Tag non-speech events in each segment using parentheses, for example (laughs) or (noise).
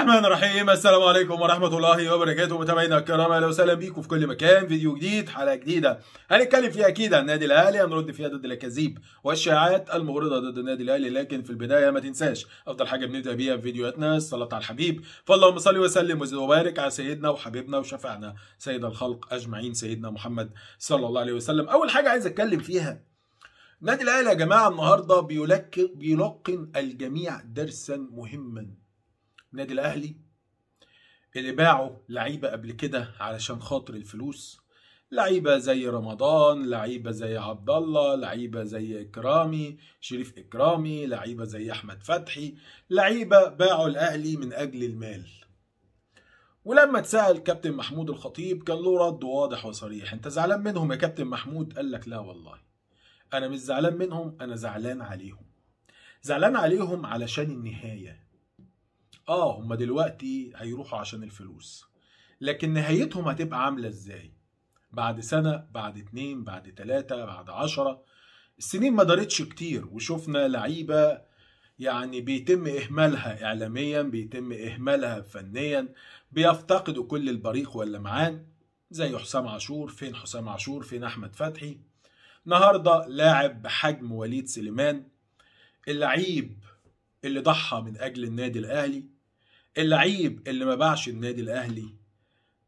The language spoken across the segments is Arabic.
الرحمن الرحيم السلام عليكم ورحمة الله وبركاته متابعينا الكرام أهلا وسهلا بيكم في كل مكان فيديو جديد حلقة جديدة هنتكلم فيها أكيد عن النادي الأهلي هنرد فيها ضد الأكاذيب والشائعات المغرضة ضد النادي الأهلي لكن في البداية ما تنساش أفضل حاجة بنبدأ بيها في فيديوهاتنا الصلاة على الحبيب فاللهم صل وسلم وزد وبارك على سيدنا وحبيبنا وشفعنا سيد الخلق أجمعين سيدنا محمد صلى الله عليه وسلم أول حاجة عايز أتكلم فيها النادي الأهلي يا جماعة النهاردة بيلقن الجميع درسا مهما النادي الاهلي اللي باعوا لعيبه قبل كده علشان خاطر الفلوس لعيبه زي رمضان لعيبه زي عبد الله لعيبه زي اكرامي شريف اكرامي لعيبه زي احمد فتحي لعيبه باعوا الاهلي من اجل المال ولما اتسال كابتن محمود الخطيب كان له رد واضح وصريح انت زعلان منهم يا كابتن محمود قال لك لا والله انا مش زعلان منهم انا زعلان عليهم زعلان عليهم علشان النهايه اه هما دلوقتي هيروحوا عشان الفلوس لكن نهايتهم هتبقى عاملة ازاي بعد سنة بعد اتنين بعد تلاتة بعد عشرة السنين ما دارتش كتير وشفنا لعيبة يعني بيتم إهمالها إعلاميا بيتم إهمالها فنيا بيفتقدوا كل البريق واللمعان زي حسام عاشور فين حسام عاشور فين أحمد فتحي النهاردة لاعب بحجم وليد سليمان اللعيب اللي ضحى من أجل النادي الأهلي اللعيب اللي ما باعش النادي الاهلي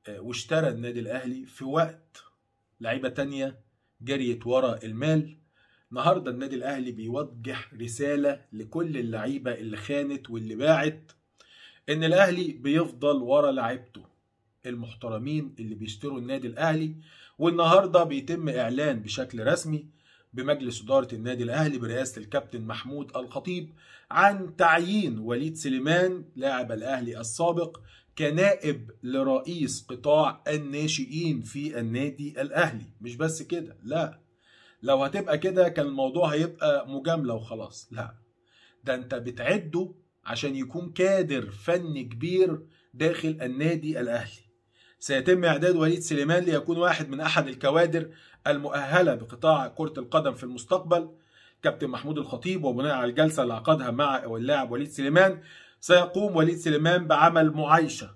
آه، واشترى النادي الاهلي في وقت لعيبه تانية جريت ورا المال النهارده النادي الاهلي بيوجه رساله لكل اللعيبه اللي خانت واللي باعت ان الاهلي بيفضل ورا لعيبته المحترمين اللي بيشتروا النادي الاهلي والنهارده بيتم اعلان بشكل رسمي بمجلس إدارة النادي الأهلي برئاسة الكابتن محمود الخطيب عن تعيين وليد سليمان لاعب الأهلي السابق كنائب لرئيس قطاع الناشئين في النادي الأهلي مش بس كده لا لو هتبقى كده كان الموضوع هيبقى مجاملة وخلاص لا ده انت بتعده عشان يكون كادر فني كبير داخل النادي الأهلي سيتم إعداد وليد سليمان ليكون واحد من أحد الكوادر المؤهلة بقطاع كرة القدم في المستقبل كابتن محمود الخطيب وبناء على الجلسة اللي عقدها مع اللاعب وليد سليمان سيقوم وليد سليمان بعمل معايشة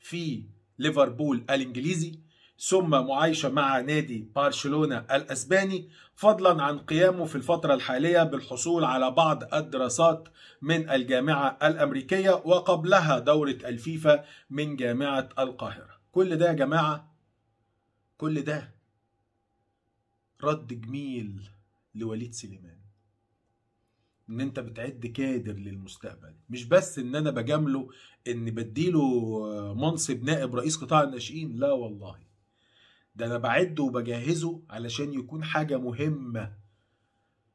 في ليفربول الإنجليزي ثم معايشة مع نادي برشلونة الأسباني فضلا عن قيامه في الفترة الحالية بالحصول على بعض الدراسات من الجامعة الأمريكية وقبلها دورة الفيفا من جامعة القاهرة كل ده يا جماعة كل ده رد جميل لوليد سليمان ان انت بتعد كادر للمستقبل مش بس ان انا بجامله ان بديله منصب نائب رئيس قطاع الناشئين لا والله ده انا بعده وبجهزه علشان يكون حاجه مهمه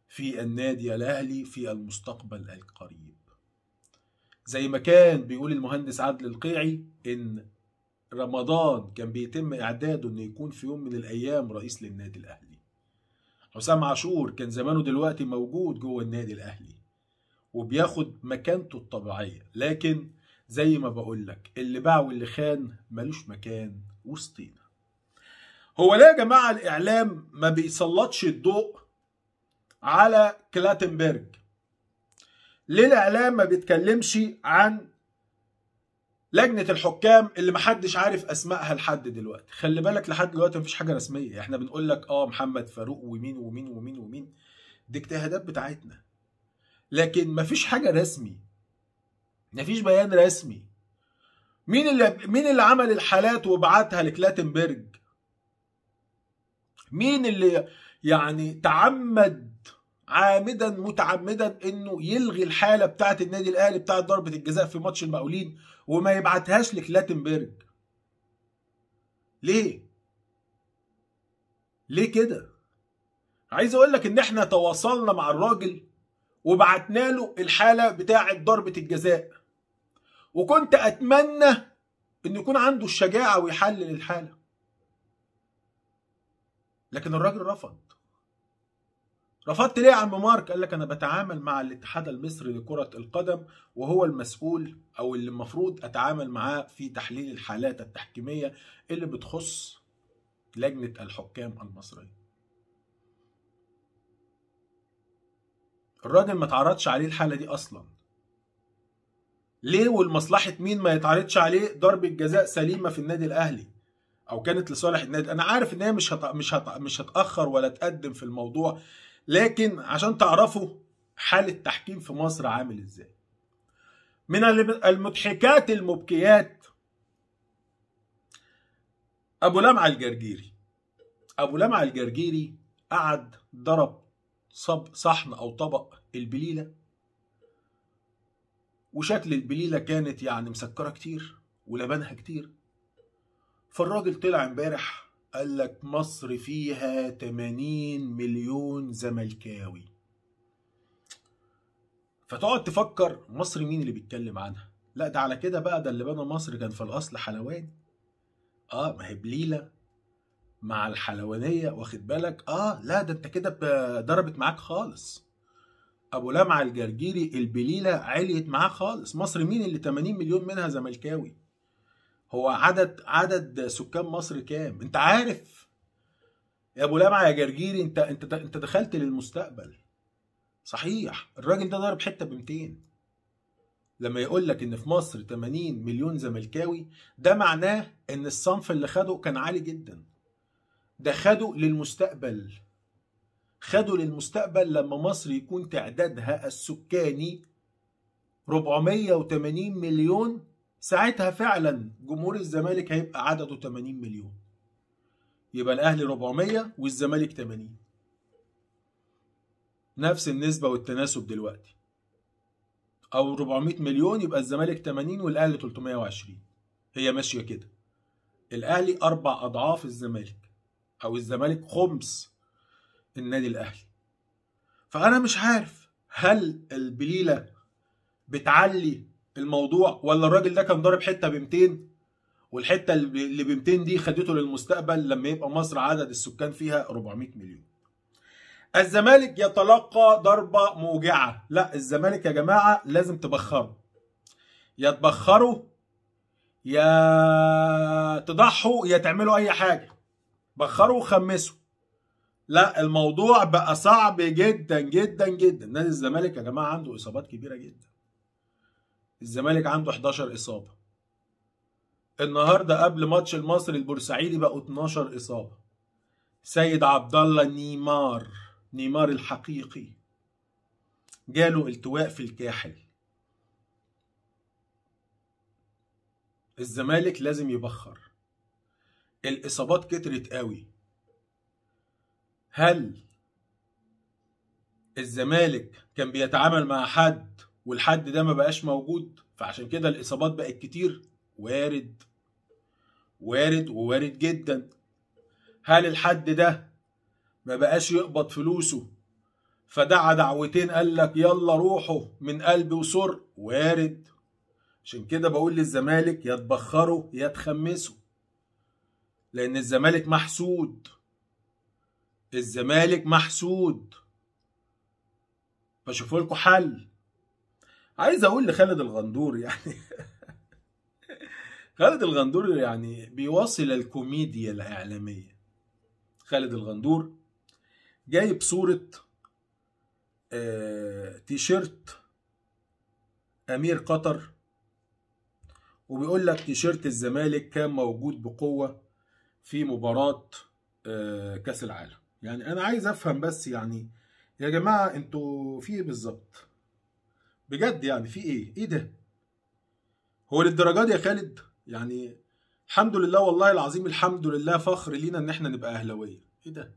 في النادي الاهلي في المستقبل القريب زي ما كان بيقول المهندس عدل القيعي ان رمضان كان بيتم اعداده انه يكون في يوم من الايام رئيس للنادي الاهلي حسام عاشور كان زمانه دلوقتي موجود جوه النادي الاهلي وبياخد مكانته الطبيعيه لكن زي ما بقول لك اللي باع واللي خان ملوش مكان وسطينا هو ليه يا جماعه الاعلام ما بيسلطش الضوء على كلاتنبرج ليه الاعلام ما بيتكلمش عن لجنه الحكام اللي محدش عارف اسمائها لحد دلوقتي خلي بالك لحد دلوقتي مفيش حاجه رسميه احنا بنقول لك اه محمد فاروق ومين ومين ومين ومين دي اجتهادات بتاعتنا لكن مفيش حاجه رسمي مفيش بيان رسمي مين اللي مين اللي عمل الحالات وبعتها لكلاتنبرج مين اللي يعني تعمد عامدا متعمدا انه يلغي الحاله بتاعه النادي الاهلي بتاعه ضربه الجزاء في ماتش المقاولين وما يبعتهاش لكلاتنبرج ليه ليه كده عايز اقول لك ان احنا تواصلنا مع الراجل وبعتنا له الحاله بتاعه ضربه الجزاء وكنت اتمنى ان يكون عنده الشجاعه ويحلل الحاله لكن الراجل رفض رفضت ليه يا عم مارك؟ قال لك انا بتعامل مع الاتحاد المصري لكرة القدم وهو المسؤول او اللي المفروض اتعامل معاه في تحليل الحالات التحكيمية اللي بتخص لجنة الحكام المصرية. الراجل ما تعرضش عليه الحالة دي اصلا. ليه ولمصلحة مين ما يتعرضش عليه ضربة جزاء سليمة في النادي الاهلي؟ او كانت لصالح النادي انا عارف ان هي مش هت... مش هت... مش هتاخر ولا تقدم في الموضوع لكن عشان تعرفوا حال التحكيم في مصر عامل ازاي من المضحكات المبكيات ابو لمعه الجرجيري ابو لمعه الجرجيري قعد ضرب صب صحن او طبق البليله وشكل البليله كانت يعني مسكره كتير ولبنها كتير فالراجل طلع امبارح قال لك مصر فيها 80 مليون زملكاوي فتقعد تفكر مصر مين اللي بيتكلم عنها لا ده على كده بقى ده اللي بنى مصر كان في الاصل حلواني اه ما هي بليله مع الحلوانيه واخد بالك اه لا ده انت كده ضربت معاك خالص ابو لمعه الجرجيري البليله عليت معاه خالص مصر مين اللي 80 مليون منها زملكاوي هو عدد عدد سكان مصر كام انت عارف يا ابو لمعه يا جرجيري انت انت انت دخلت للمستقبل صحيح الراجل ده ضارب حته ب 200 لما يقول لك ان في مصر 80 مليون زملكاوي ده معناه ان الصنف اللي خده كان عالي جدا ده خده للمستقبل خده للمستقبل لما مصر يكون تعدادها السكاني 480 مليون ساعتها فعلا جمهور الزمالك هيبقى عدده 80 مليون يبقى الاهلي 400 والزمالك 80 نفس النسبة والتناسب دلوقتي او 400 مليون يبقى الزمالك 80 والاهلي 320 هي ماشية كده الاهلي اربع اضعاف الزمالك او الزمالك خمس النادي الاهلي فانا مش عارف هل البليله بتعلي الموضوع ولا الراجل ده كان ضارب حته ب 200 والحته اللي ب 200 دي خدته للمستقبل لما يبقى مصر عدد السكان فيها 400 مليون الزمالك يتلقى ضربه موجعه لا الزمالك يا جماعه لازم تبخروا يا تبخروا يا تضحوا يا تعملوا اي حاجه بخروا وخمسوا لا الموضوع بقى صعب جدا جدا جدا نادي الزمالك يا جماعه عنده اصابات كبيره جدا الزمالك عنده 11 اصابه النهارده قبل ماتش المصري البورسعيدي بقوا 12 اصابه سيد عبد الله نيمار نيمار الحقيقي جاله التواء في الكاحل الزمالك لازم يبخر الاصابات كترت قوي هل الزمالك كان بيتعامل مع حد والحد ده ما بقاش موجود فعشان كده الاصابات بقت كتير وارد وارد ووارد جدا هل الحد ده ما بقاش يقبض فلوسه فدعا دعوتين قال لك يلا روحوا من قلب وسر وارد عشان كده بقول للزمالك يا تبخروا يا تخمسوا لان الزمالك محسود الزمالك محسود فشوفوا لكم حل عايز اقول لخالد الغندور يعني (laughs) خالد الغندور يعني بيواصل الكوميديا الاعلاميه خالد الغندور جايب صوره آه تيشيرت امير قطر وبيقول لك تيشيرت الزمالك كان موجود بقوه في مباراه آه كاس العالم يعني انا عايز افهم بس يعني يا جماعه انتوا في ايه بالظبط بجد يعني في ايه ايه ده هو للدرجه دي يا خالد يعني الحمد لله والله العظيم الحمد لله فخر لينا ان احنا نبقى اهلاويه ايه ده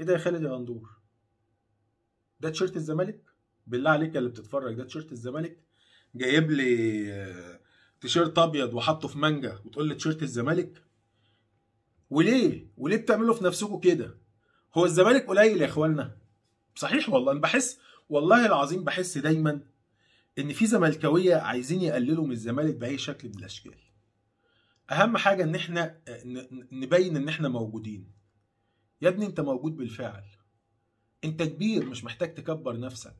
ايه ده يا خالد يا اندور ده تيشيرت الزمالك بالله عليك اللي بتتفرج ده تيشيرت الزمالك جايب لي آه، تيشيرت ابيض وحاطه في مانجا وتقول لي تيشيرت الزمالك وليه وليه بتعملوا في نفسكم كده هو الزمالك قليل يا اخوانا صحيح والله انا بحس والله العظيم بحس دايما ان في زملكاويه عايزين يقللوا من الزمالك باي شكل من الاشكال اهم حاجه ان احنا نبين ان احنا موجودين يا ابني انت موجود بالفعل انت كبير مش محتاج تكبر نفسك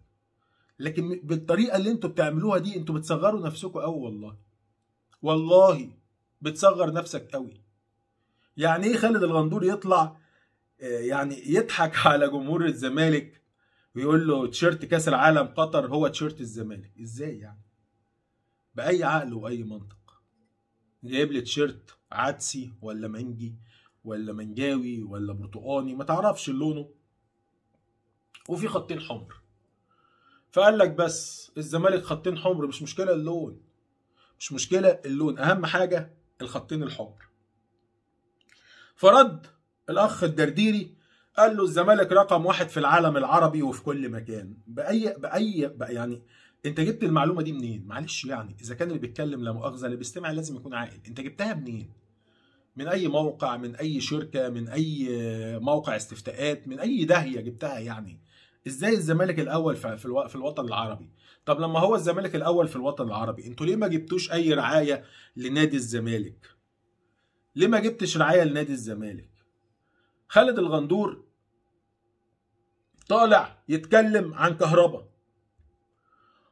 لكن بالطريقه اللي انتوا بتعملوها دي انتوا بتصغروا نفسكم قوي والله والله بتصغر نفسك قوي يعني ايه خالد الغندور يطلع آه، يعني يضحك (laughs) على جمهور الزمالك ويقول له تيشيرت كاس العالم قطر هو تيشيرت الزمالك ازاي يعني باي عقل واي منطق جايب لي تيشيرت عدسي ولا منجي ولا منجاوي ولا برتقاني ما تعرفش لونه وفي خطين حمر فقال لك بس الزمالك خطين حمر مش مشكله اللون مش مشكله اللون اهم حاجه الخطين الحمر فرد الاخ الدرديري قال له الزمالك رقم واحد في العالم العربي وفي كل مكان باي باي بقى يعني انت جبت المعلومه دي منين معلش يعني اذا كان اللي بيتكلم لا مؤاخذه اللي بيستمع لازم يكون عاقل انت جبتها منين من اي موقع من اي شركه من اي موقع استفتاءات من اي داهيه جبتها يعني ازاي الزمالك الاول في في الوطن العربي طب لما هو الزمالك الاول في الوطن العربي انتوا ليه ما جبتوش اي رعايه لنادي الزمالك ليه ما جبتش رعايه لنادي الزمالك خالد الغندور طالع يتكلم عن كهربا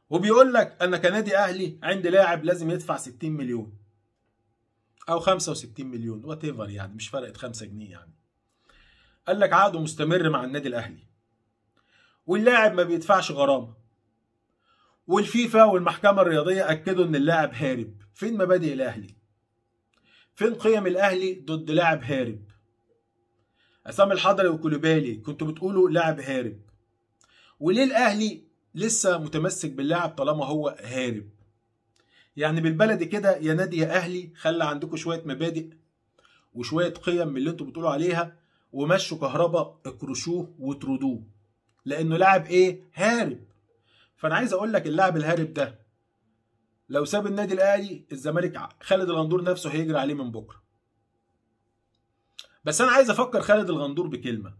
وبيقول لك انا كنادي اهلي عندي لاعب لازم يدفع 60 مليون او 65 مليون وات ايفر يعني مش فرقت 5 جنيه يعني قال لك عقده مستمر مع النادي الاهلي واللاعب ما بيدفعش غرامه والفيفا والمحكمه الرياضيه اكدوا ان اللاعب هارب فين مبادئ الاهلي فين قيم الاهلي ضد لاعب هارب عصام الحضري وكولوبالي كنتوا بتقولوا لاعب هارب وليه الاهلي لسه متمسك باللاعب طالما هو هارب يعني بالبلدي كده يا نادي يا اهلي خلى عندكم شويه مبادئ وشويه قيم من اللي انتوا بتقولوا عليها ومشوا كهربا اكرشوه وطردوه لانه لاعب ايه هارب فانا عايز اقول لك اللاعب الهارب ده لو ساب النادي الاهلي الزمالك خالد الغندور نفسه هيجري عليه من بكره بس انا عايز افكر خالد الغندور بكلمه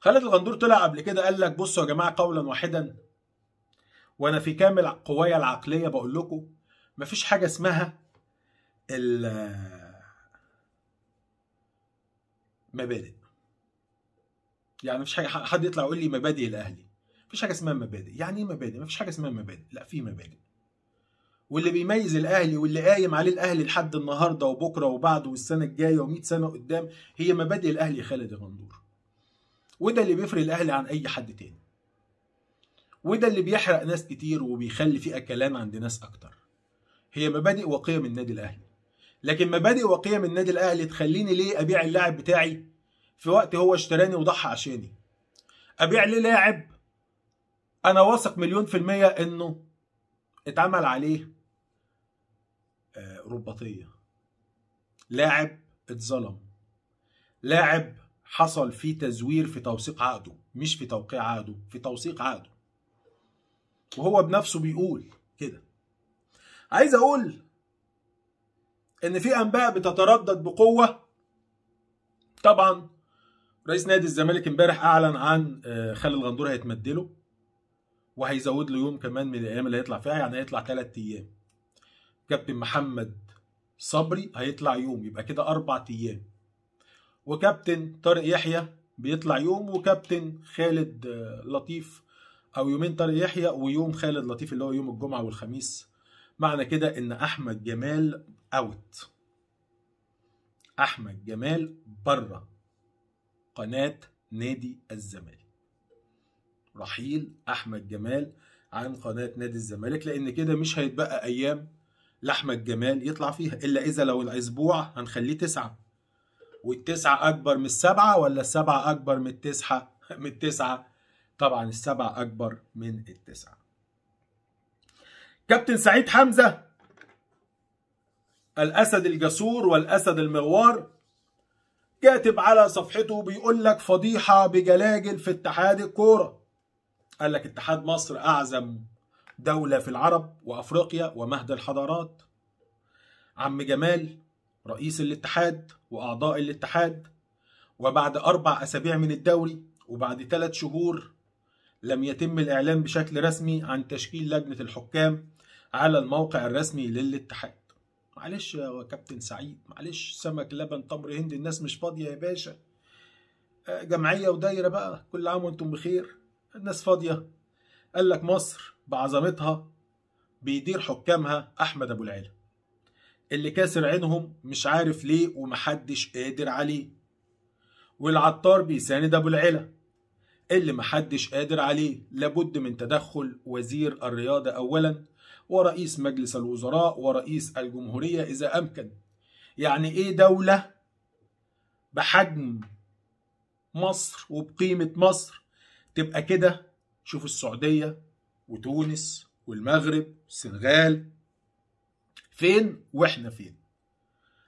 خالد الغندور طلع قبل كده قال لك بصوا يا جماعه قولا واحدا وانا في كامل قوايا العقليه بقول لكم مفيش حاجه اسمها المبادئ يعني مفيش حاجه حد يطلع يقول لي مبادئ الاهلي مفيش حاجه اسمها مبادئ يعني ايه مبادئ مفيش حاجه اسمها مبادئ لا في مبادئ واللي بيميز الاهلي واللي قايم عليه الاهلي لحد النهارده وبكره وبعده والسنه الجايه و100 سنه قدام هي مبادئ الاهلي خالد الغندور وده اللي بيفرق الاهلي عن اي حد تاني وده اللي بيحرق ناس كتير وبيخلي فيها اكلان عند ناس اكتر هي مبادئ وقيم النادي الاهلي لكن مبادئ وقيم النادي الاهلي تخليني ليه ابيع اللاعب بتاعي في وقت هو اشتراني وضحى عشاني ابيع ليه لاعب انا واثق مليون في المية انه اتعمل عليه رباطيه لاعب اتظلم لاعب حصل فيه تزوير في توثيق عقده مش في توقيع عقده في توثيق عقده وهو بنفسه بيقول كده عايز اقول ان في انباء بتتردد بقوه طبعا رئيس نادي الزمالك امبارح اعلن عن آه، خالد الغندور هيتمدله وهيزود له يوم كمان من الايام اللي هيطلع فيها يعني هيطلع ثلاث ايام كابتن محمد صبري هيطلع يوم يبقى كده أربع أيام وكابتن طارق يحيى بيطلع يوم وكابتن خالد آه، لطيف أو يومين طارق يحيى ويوم خالد لطيف اللي هو يوم الجمعة والخميس معنى كده إن أحمد جمال أوت أحمد جمال بره قناة نادي الزمالك رحيل أحمد جمال عن قناة نادي الزمالك لأن كده مش هيتبقى أيام لحمة الجمال يطلع فيها إلا إذا لو الأسبوع هنخليه تسعة والتسعة أكبر من السبعة ولا السبعة أكبر من التسعة (laughs) من التسعة طبعا السبعة أكبر من التسعة كابتن سعيد حمزة الأسد الجسور والأسد المغوار كاتب على صفحته بيقول لك فضيحة بجلاجل في اتحاد الكورة قال لك اتحاد مصر أعزم دولة في العرب وأفريقيا ومهد الحضارات عم جمال رئيس الاتحاد وأعضاء الاتحاد وبعد أربع أسابيع من الدوري وبعد ثلاث شهور لم يتم الإعلان بشكل رسمي عن تشكيل لجنة الحكام على الموقع الرسمي للاتحاد معلش يا كابتن سعيد معلش سمك لبن تمر هند الناس مش فاضية يا باشا آه، جمعية ودايرة بقى كل عام وانتم بخير الناس فاضية قال لك مصر بعظمتها بيدير حكامها أحمد أبو العلا اللي كاسر عينهم مش عارف ليه ومحدش قادر عليه والعطار بيساند أبو العلا اللي محدش قادر عليه لابد من تدخل وزير الرياضة أولا ورئيس مجلس الوزراء ورئيس الجمهورية إذا أمكن يعني إيه دولة بحجم مصر وبقيمة مصر تبقى كده شوف السعودية وتونس والمغرب والسنغال فين واحنا فين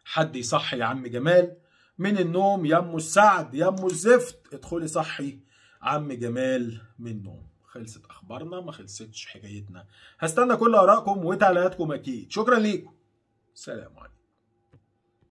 حد يصحي يا عم جمال من النوم يا ام السعد يا ام الزفت ادخلي صحي عم جمال من النوم خلصت اخبارنا ما خلصتش حكايتنا هستنى كل ارائكم وتعليقاتكم اكيد شكرا ليكم سلام عليكم